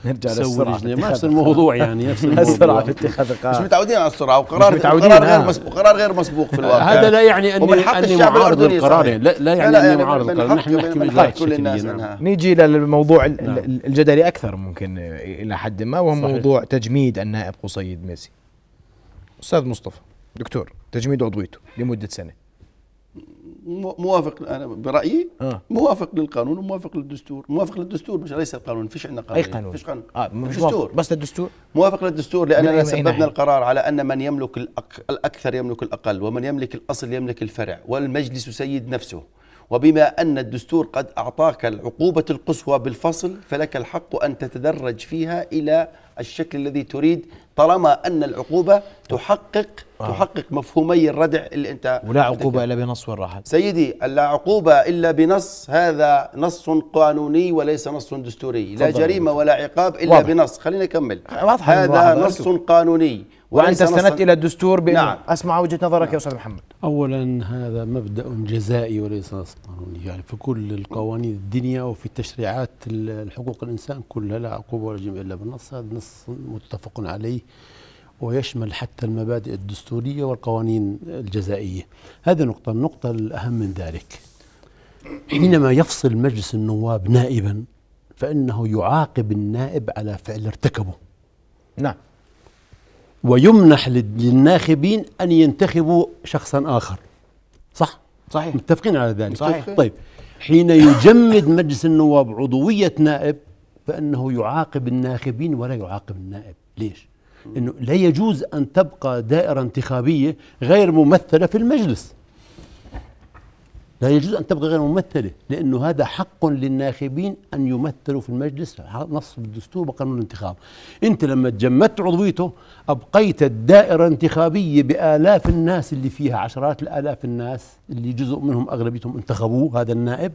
نرجع للسرعه نفس الموضوع يعني نفس [laughs] الموضوع السرعه في اتخاذ القرار مش متعودين على السرعه وقرار متعودين قرار غير مسبوق قرار غير مسبوق في الواقع هذا لا يعني اني اني معارض للقرار لا, لا يعني اني يعني معارض للقرار نحن نحكي من حق كل الناس نيجي للموضوع نعم. الجدلي اكثر ممكن الى حد ما وهو موضوع تجميد النائب قصيد ميسي استاذ مصطفى دكتور تجميد عضويته لمده سنه موافق انا برايي آه. موافق للقانون وموافق للدستور موافق للدستور مش ليس القانون فيش عندنا قانون اي قانون فيش قانون آه مش الدستور بس للدستور موافق للدستور لاننا سببنا القرار على ان من يملك الأك... الاكثر يملك الاقل ومن يملك الاصل يملك الفرع والمجلس سيد نفسه وبما أن الدستور قد أعطاك العقوبة القصوى بالفصل فلك الحق أن تتدرج فيها إلى الشكل الذي تريد طالما أن العقوبة تحقق آه. تحقق مفهومي الردع اللي أنت ولا عقوبة إلا بنص والراحة سيدي لا عقوبة إلا بنص هذا نص قانوني وليس نص دستوري لا جريمة ولا عقاب إلا واضح. بنص خلينا نكمل هذا نص قانوني وانت استندت الى الدستور بانه نعم. اسمع وجهه نظرك نعم. يا استاذ محمد اولا هذا مبدا جزائي وليس نص قانوني يعني في كل القوانين الدنيا وفي التشريعات الحقوق الانسان كلها لا عقوبه ولا جميع الا بالنص هذا نص متفق عليه ويشمل حتى المبادئ الدستوريه والقوانين الجزائيه هذه نقطه النقطه الاهم من ذلك حينما يفصل مجلس النواب نائبا فانه يعاقب النائب على فعل ارتكبه نعم ويمنح للناخبين أن ينتخبوا شخصا آخر صح؟ صحيح متفقين على ذلك صحيح طيب حين يجمد مجلس النواب عضوية نائب فإنه يعاقب الناخبين ولا يعاقب النائب ليش؟ انه لا يجوز ان تبقى دائره انتخابيه غير ممثله في المجلس لا يجوز أن تبقى غير ممثلة لأنه هذا حق للناخبين أن يمثلوا في المجلس نص بالدستور وقانون الانتخاب أنت لما تجمدت عضويته أبقيت الدائرة انتخابية بآلاف الناس اللي فيها عشرات الآلاف الناس اللي جزء منهم أغلبيتهم انتخبوه هذا النائب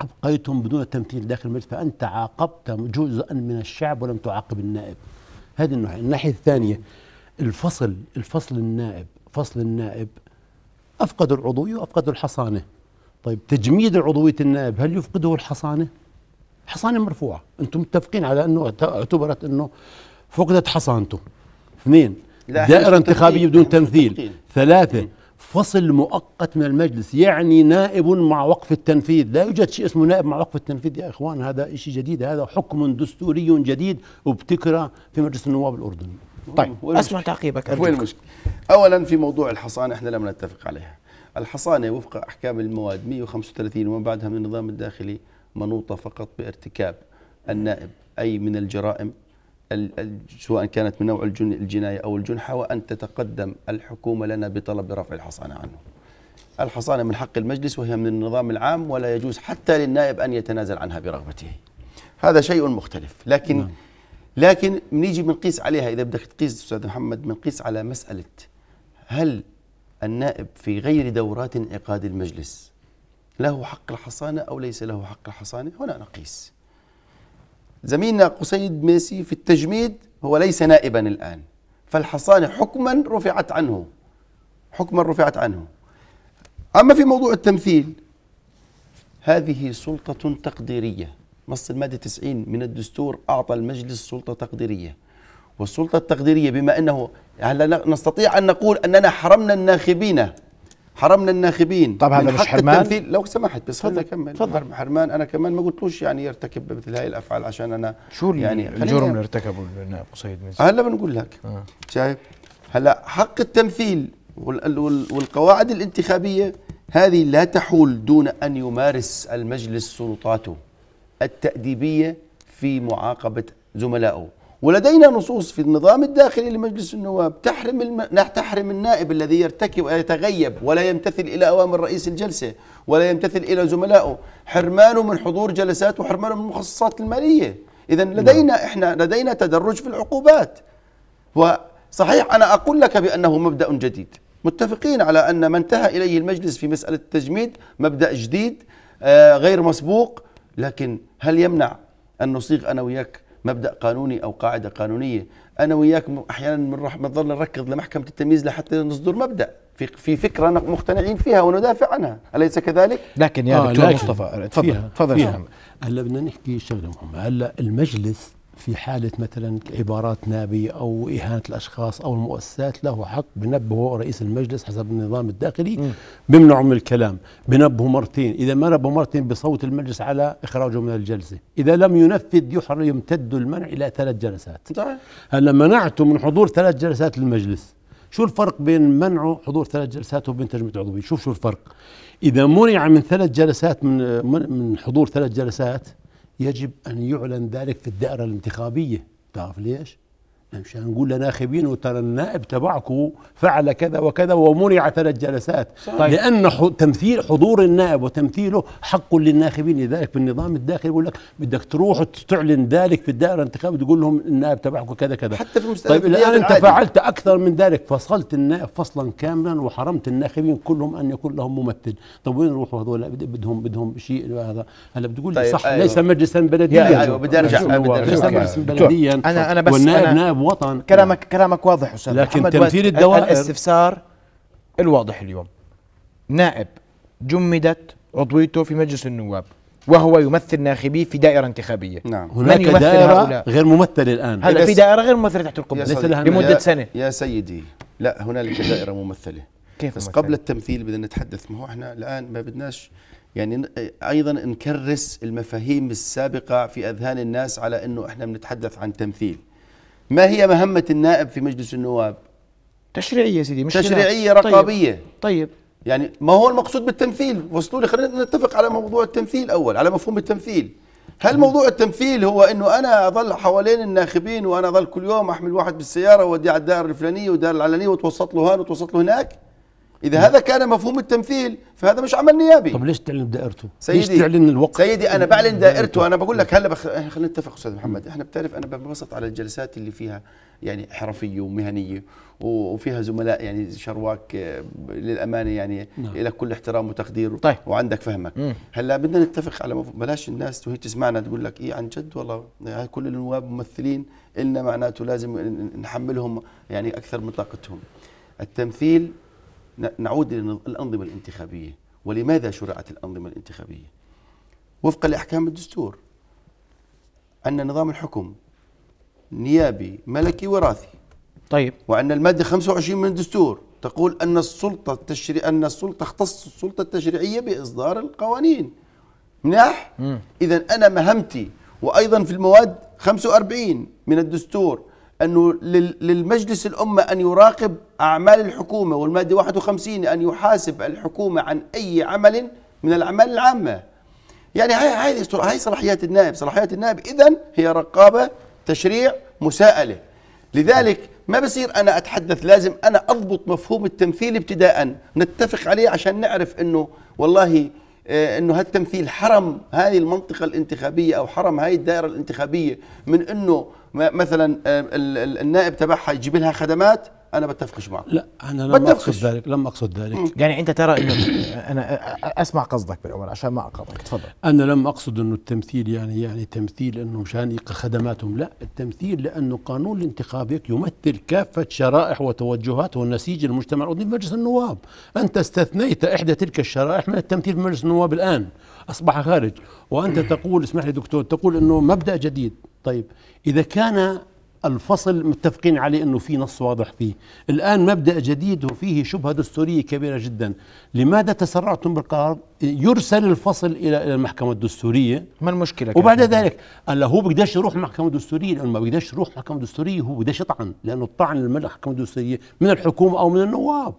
أبقيتهم بدون تمثيل داخل المجلس فأنت عاقبت جزءا من الشعب ولم تعاقب النائب هذه الناحية الناحية الثانية الفصل الفصل النائب فصل النائب أفقدوا العضوية وأفقدوا الحصانة طيب تجميد عضوية النائب هل يفقده الحصانة؟ حصانة مرفوعة أنتم متفقين على أنه اعتبرت أنه فقدت حصانته اثنين دائرة انتخابية بدون تمثيل ثلاثة مم. فصل مؤقت من المجلس يعني نائب مع وقف التنفيذ لا يوجد شيء اسمه نائب مع وقف التنفيذ يا إخوان هذا شيء جديد هذا حكم دستوري جديد وابتكره في مجلس النواب الأردني طيب اسمع تعقيبك وين المشكله؟ اولا في موضوع الحصانه احنا لم نتفق عليها. الحصانه وفق احكام المواد 135 وما بعدها من النظام الداخلي منوطه فقط بارتكاب النائب اي من الجرائم سواء كانت من نوع الجن الجنايه او الجنحه وان تتقدم الحكومه لنا بطلب رفع الحصانه عنه. الحصانه من حق المجلس وهي من النظام العام ولا يجوز حتى للنائب ان يتنازل عنها برغبته. هذا شيء مختلف لكن نعم. لكن بنيجي بنقيس عليها اذا بدك تقيس استاذ محمد بنقيس على مساله هل النائب في غير دورات انعقاد المجلس له حق الحصانه او ليس له حق الحصانه هنا نقيس زميلنا قسيد ميسي في التجميد هو ليس نائبا الان فالحصانه حكما رفعت عنه حكما رفعت عنه اما في موضوع التمثيل هذه سلطه تقديريه نص المادة 90 من الدستور أعطى المجلس سلطة تقديرية والسلطة التقديرية بما أنه هل نستطيع أن نقول أننا حرمنا الناخبين حرمنا الناخبين طب هذا مش حرمان لو سمحت بس خليني اكمل تفضل حرمان انا كمان ما قلتلوش يعني يرتكب مثل هاي الافعال عشان انا شو يعني الجرم اللي ارتكبه النائب سيد هلا بنقول لك آه. شايف هلا حق التمثيل والقواعد الانتخابيه هذه لا تحول دون ان يمارس المجلس سلطاته التأديبية في معاقبة زملائه ولدينا نصوص في النظام الداخلي لمجلس النواب تحرم الم... تحرم النائب الذي يرتكب يتغيب ولا يمتثل الى اوامر رئيس الجلسه ولا يمتثل الى زملائه حرمانه من حضور جلسات وحرمانه من المخصصات الماليه اذا نعم. لدينا احنا لدينا تدرج في العقوبات وصحيح انا اقول لك بانه مبدا جديد متفقين على ان ما انتهى اليه المجلس في مساله التجميد مبدا جديد آه غير مسبوق لكن هل يمنع أن نصيغ أنا وياك مبدأ قانوني أو قاعدة قانونية أنا وياك أحيانا بنضل نركض لمحكمة التمييز لحتى نصدر مبدأ في في فكره مقتنعين فيها وندافع عنها اليس كذلك لكن يا آه دكتور مصطفى تفضل تفضل هلا بدنا نحكي شغله مهمه هلا المجلس في حالة مثلا عبارات نابية أو إهانة الأشخاص أو المؤسسات له حق بنبهه رئيس المجلس حسب النظام الداخلي بمنعه من الكلام بنبهه مرتين إذا ما نبهه مرتين بصوت المجلس على إخراجه من الجلسة إذا لم ينفذ يحر يمتد المنع إلى ثلاث جلسات هلا منعته من حضور ثلاث جلسات للمجلس شو الفرق بين منعه حضور ثلاث جلسات وبين تجميد عضوية شوف شو الفرق إذا منع من ثلاث جلسات من من حضور ثلاث جلسات يجب أن يعلن ذلك في الدائرة الانتخابية تعرف ليش؟ مش هنقول لناخبين وترى النائب تبعكم فعل كذا وكذا ومنع ثلاث جلسات صحيح. طيب. لان تمثيل حضور النائب وتمثيله حق للناخبين لذلك في النظام الداخلي يقول لك بدك تروح تعلن ذلك في الدائره الانتخابيه تقول لهم النائب تبعكم كذا كذا حتى في المستقبل طيب الان انت فعلت اكثر من ذلك فصلت النائب فصلا كاملا وحرمت الناخبين كلهم ان يكون لهم ممثل طيب وين يروحوا هذول بدهم بدهم شيء هذا هلا بتقول لي طيب صح أيوه. ليس مجلسا بلديا ايوه بدي ارجع ليس مجلسا بلديا انا انا بس والنائب أنا نائب شعب وطن كلامك كلامك واضح استاذ لكن تمثيل الدوائر الاستفسار الواضح اليوم نائب جمدت عضويته في مجلس النواب وهو يمثل ناخبيه في دائرة انتخابية نعم هناك دائرة هؤلاء؟ غير ممثلة الآن هذا في دائرة غير ممثلة تحت القبة لمدة سنة يا سيدي لا هنالك دائرة ممثلة كيف بس ممثلة؟ قبل التمثيل بدنا نتحدث ما هو احنا الآن ما بدناش يعني ايضا نكرس المفاهيم السابقه في اذهان الناس على انه احنا بنتحدث عن تمثيل ما هي مهمة النائب في مجلس النواب؟ تشريعية يا سيدي مش تشريعية طيب، رقابية طيب, طيب. يعني ما هو المقصود بالتمثيل وصلوا لي خلينا نتفق على موضوع التمثيل أول على مفهوم التمثيل هل موضوع التمثيل هو انه انا اظل حوالين الناخبين وانا اظل كل يوم احمل واحد بالسياره واوديه على الدائره الفلانيه والدائره العلانيه واتوسط له هان واتوسط له هناك؟ اذا نعم. هذا كان مفهوم التمثيل فهذا مش عمل نيابي طب ليش تعلن دائرته سيدي ليش تعلن الوقت سيدي انا بعلن دائرته انا بقول لك هلا بخ... خلينا نتفق استاذ محمد احنا بتعرف انا بنبسط على الجلسات اللي فيها يعني حرفيه ومهنيه وفيها زملاء يعني شرواك آه، للامانه يعني نعم. لك كل احترام وتقدير طيب. وعندك فهمك مم. هلا بدنا نتفق على مف... بلاش الناس وهي تسمعنا تقول لك ايه عن جد والله آه، كل النواب ممثلين إلنا معناته لازم نحملهم يعني اكثر من طاقتهم التمثيل نعود الى الانظمه الانتخابية ولماذا شرعت الأنظمة الانتخابية وفقا لأحكام الدستور أن نظام الحكم نيابي ملكي وراثي طيب وأن المادة 25 من الدستور تقول أن السلطة التشريع أن السلطة اختص السلطة التشريعية بإصدار القوانين مناح إذا أنا مهمتي وأيضا في المواد 45 من الدستور أنه للمجلس الأمة أن يراقب أعمال الحكومة والمادة 51 أن يحاسب الحكومة عن أي عمل من الأعمال العامة يعني هاي هاي هاي صلاحيات النائب صلاحيات النائب إذا هي رقابة تشريع مساءلة لذلك ما بصير أنا أتحدث لازم أنا أضبط مفهوم التمثيل ابتداء نتفق عليه عشان نعرف أنه والله آه، انه هالتمثيل حرم هذه المنطقه الانتخابيه او حرم هذه الدائره الانتخابيه من انه مثلا آه، النائب تبعها يجيب لها خدمات انا بتفقش معك لا انا لما بتفقش. اقصد ذلك لما اقصد ذلك م. يعني انت ترى انه [laughs] انا اسمع قصدك بالاول عشان ما اقاطعك تفضل انا لم اقصد انه التمثيل يعني يعني تمثيل انه مشان خدماتهم لا التمثيل لانه قانون الانتخابات يمثل كافه شرائح وتوجهات والنسيج المجتمع الاردني في مجلس النواب انت استثنيت احدى تلك الشرائح من التمثيل في مجلس النواب الان اصبح خارج وانت تقول اسمح لي دكتور تقول انه مبدا جديد طيب اذا كان الفصل متفقين عليه انه في نص واضح فيه الان مبدا جديد وفيه شبهه دستوريه كبيره جدا لماذا تسرعتم بالقرار يرسل الفصل الى المحكمه الدستوريه ما المشكله وبعد ذلك قال هو بقدرش يروح المحكمه الدستوريه لانه ما بقدرش يروح المحكمه الدستوريه هو بقدرش يطعن لانه الطعن المحكمه الدستوريه من الحكومه او من النواب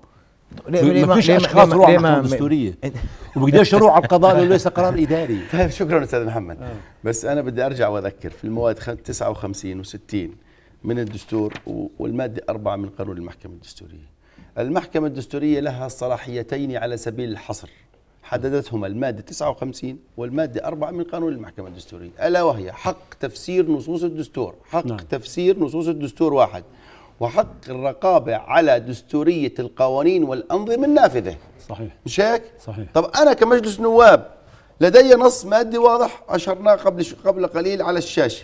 ما فيش اشخاص روح المحكمه الدستوريه [laughs] وبقدرش يروح على القضاء لانه ليس قرار اداري طيب شكرا استاذ محمد آه. بس انا بدي ارجع واذكر في المواد 59 و60 من الدستور والمادة أربعة من قانون المحكمة الدستورية المحكمة الدستورية لها صلاحيتين على سبيل الحصر حددتهما المادة 59 والمادة 4 من قانون المحكمة الدستورية ألا وهي حق تفسير نصوص الدستور حق نعم. تفسير نصوص الدستور واحد وحق الرقابة على دستورية القوانين والأنظمة النافذة صحيح مش هيك؟ صحيح طب أنا كمجلس نواب لدي نص مادي واضح أشرناه قبل قبل قليل على الشاشة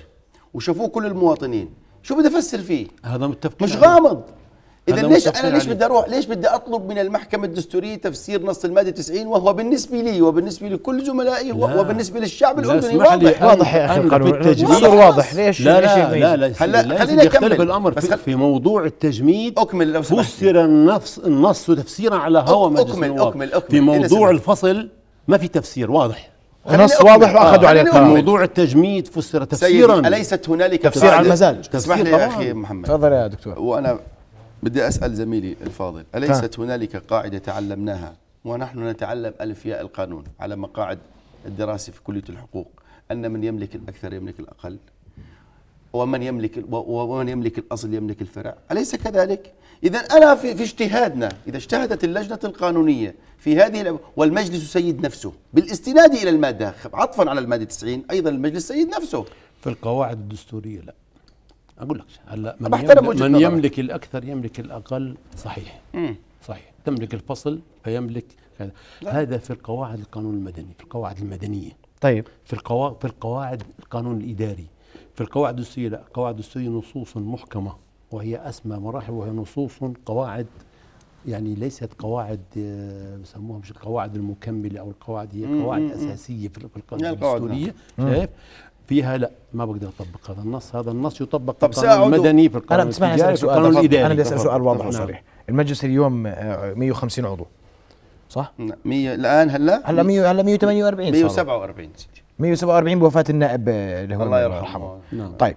وشافوه كل المواطنين شو بدي افسر فيه هذا متفق مش غامض اذا ليش انا ليش بدي اروح ليش بدي اطلب من المحكمه الدستوريه تفسير نص الماده 90 وهو بالنسبه لي وبالنسبه لكل زملائي وبالنسبه للشعب الاردني واضح لي واضح يا اخي القانون التجميد واضح ليش لا لا لا, لا هلا خلينا نكمل الامر بس في, في موضوع التجميد اكمل لو سمحت فسر النص النص تفسيرا على هوى مجلس أكمل, اكمل اكمل في موضوع الفصل ما في تفسير واضح ونص واضح واخذوا آه. عليه قرار موضوع التجميد فسر تفسيرا اليست هنالك تفسير على المزاج تسمح لي يا اخي محمد تفضل يا دكتور وانا بدي اسال زميلي الفاضل اليست هنالك قاعده تعلمناها ونحن نتعلم الفياء القانون على مقاعد الدراسه في كليه الحقوق ان من يملك الاكثر يملك الاقل ومن يملك ومن يملك الاصل يملك الفرع اليس كذلك إذا أنا في, في اجتهادنا إذا اجتهدت اللجنة القانونية في هذه والمجلس سيد نفسه بالاستناد إلى المادة عطفا على المادة 90 أيضا المجلس سيد نفسه في القواعد الدستورية لا أقول لك هلا من, يملك, من يملك الأكثر يملك الأقل صحيح مم. صحيح تملك الفصل فيملك هذا هذا في القواعد القانون المدني في القواعد المدنية طيب في القواعد في القواعد القانون الإداري في القواعد الدستورية لا القواعد الدستورية نصوص محكمة وهي أسمى مراحل وهي نصوص قواعد يعني ليست قواعد بسموها آه، مش القواعد المكمله او القواعد هي قواعد اساسيه في القانون الدستوريه نعم. شايف فيها لا ما بقدر اطبق هذا النص هذا النص يطبق في القانون المدني في القانون انا بسمعني اسال سؤال الاداري انا بدي اسال سؤال واضح وصريح المجلس اليوم 150 آه، عضو صح؟ 100 نعم، الان هلا هلا 100 هلا 148 147 147 بوفاه النائب آه، اللي هو الله يرحمه نعم. طيب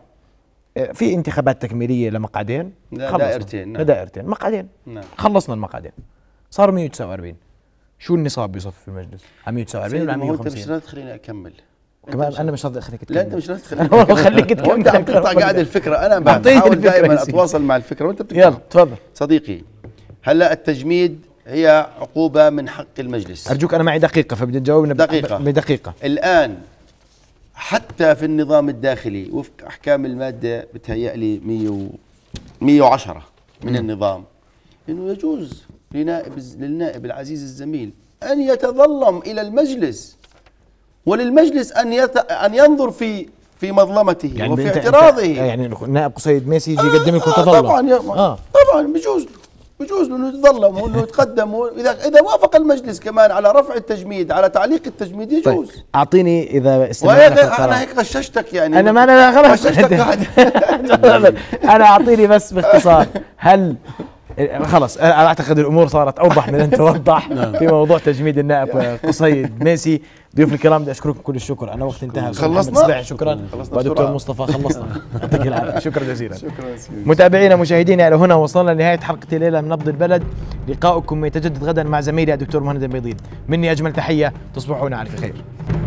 في انتخابات تكميليه لمقعدين دائرتين نعم. لدائرتين مقعدين نعم. خلصنا المقعدين صار 149 شو النصاب بيصف في المجلس؟ 149 آه، ولا 150؟ انت مش راضي تخليني [laughs] اكمل كمان انا مش راضي اخليك تكمل لا انت مش راضي تخليني خليك تكمل انت عم تقطع قاعد الفكره انا بحاول دائما اتواصل مع الفكره وانت بتقطع يلا تفضل صديقي هلا التجميد هي عقوبه من حق المجلس ارجوك انا معي دقيقه فبدي تجاوبنا دقيقه بدقيقه الان حتى في النظام الداخلي وفق احكام الماده بتهيألي 100 110 من نعم. النظام انه يجوز لنائب للنائب العزيز الزميل ان يتظلم الى المجلس وللمجلس ان يت... ان ينظر في في مظلمته يعني وفي اعتراضه انت يعني نائب قصيد ميسي يجي آه، يقدم لكم تظلم طبعا آه. طبعا بجوز بجوز له انه يتظلم وانه يتقدم اذا اذا وافق المجلس كمان على رفع التجميد على تعليق التجميد طيب، يجوز طيب اعطيني اذا استمعت انا هيك غششتك يعني انا ما انا غششتك قاعد [laughs] انا اعطيني بس باختصار هل خلص انا اعتقد الامور صارت اوضح من ان توضح نعم. في موضوع تجميد النائب قصي ميسي ضيوف الكرام بدي اشكركم كل الشكر انا وقت انتهى خلصنا شكرا خلصنا دكتور مصطفى خلصنا [laughs] يعطيك العافيه شكرا جزيلا شكرا متابعينا مشاهدينا الى هنا وصلنا لنهايه حلقه الليله من نبض البلد لقاؤكم يتجدد غدا مع زميلي الدكتور مهند البيضيد مني اجمل تحيه تصبحون على خير